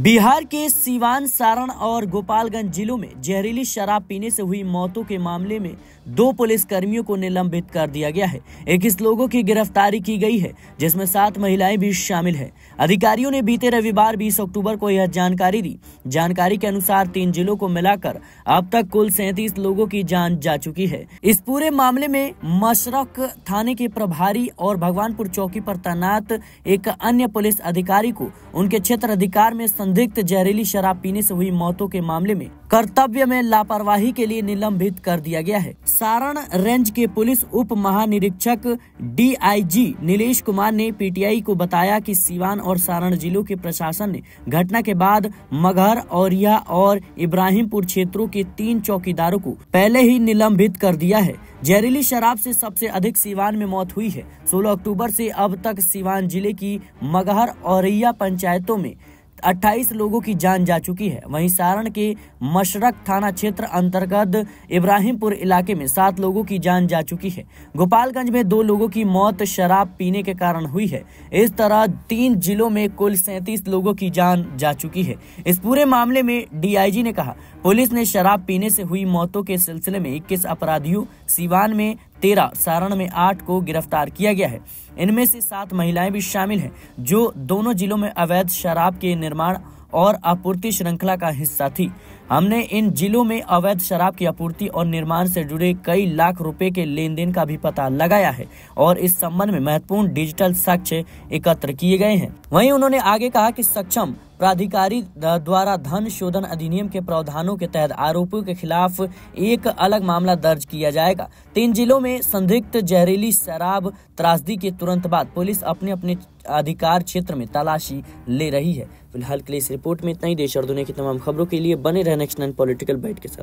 बिहार के सीवान सारण और गोपालगंज जिलों में जहरीली शराब पीने से हुई मौतों के मामले में दो पुलिस कर्मियों को निलंबित कर दिया गया है इक्कीस लोगों की गिरफ्तारी की गई है जिसमें सात महिलाएं भी शामिल है अधिकारियों ने बीते रविवार 20 अक्टूबर को यह जानकारी दी जानकारी के अनुसार तीन जिलों को मिलाकर अब तक कुल सैतीस लोगों की जान जा चुकी है इस पूरे मामले में मशरक थाने के प्रभारी और भगवानपुर चौकी आरोप तैनात एक अन्य पुलिस अधिकारी को उनके क्षेत्र अधिकार में संदिग्ध जहरीली शराब पीने से हुई मौतों के मामले में कर्तव्य में लापरवाही के लिए निलंबित कर दिया गया है सारण रेंज के पुलिस उप महानिरीक्षक जी नीलेश कुमार ने पीटीआई को बताया कि सीवान और सारण जिलों के प्रशासन ने घटना के बाद मगहर औरिया और इब्राहिमपुर क्षेत्रों के तीन चौकीदारों को पहले ही निलंबित कर दिया है जहरीली शराब से सबसे अधिक सीवान में मौत हुई है 16 अक्टूबर से अब तक सीवान जिले की मगहर औरैया पंचायतों में 28 लोगों की जान जा चुकी है वहीं सारण के मशरक थाना क्षेत्र अंतर्गत इब्राहिमपुर इलाके में सात लोगों की जान जा चुकी है गोपालगंज में दो लोगों की मौत शराब पीने के कारण हुई है इस तरह तीन जिलों में कुल सैतीस लोगों की जान जा चुकी है इस पूरे मामले में डीआईजी ने कहा पुलिस ने शराब पीने से हुई मौतों के सिलसिले में इक्कीस अपराधियों सीवान में तेरह सारण में आठ को गिरफ्तार किया गया है इनमें से सात महिलाएं भी शामिल हैं जो दोनों जिलों में अवैध शराब के निर्माण और आपूर्ति श्रृंखला का हिस्सा थी हमने इन जिलों में अवैध शराब की आपूर्ति और निर्माण से जुड़े कई लाख रुपए के लेन देन का भी पता लगाया है और इस संबंध में महत्वपूर्ण डिजिटल साक्ष्य एकत्र किए गए हैं वहीं उन्होंने आगे कहा कि सक्षम प्राधिकारी द्वारा धन शोधन अधिनियम के प्रावधानों के तहत आरोपियों के खिलाफ एक अलग मामला दर्ज किया जाएगा तीन जिलों में संदिग्ध जहरीली शराब त्रासदी के तुरंत बाद पुलिस अपने अपने अधिकार क्षेत्र में तलाशी ले रही है फिलहाल के लिए इस रिपोर्ट में इतना ही देश और दुनिया की तमाम खबरों के लिए बने रहे नेक्स्ट नाइन पॉलिटिकल बाइट के साथ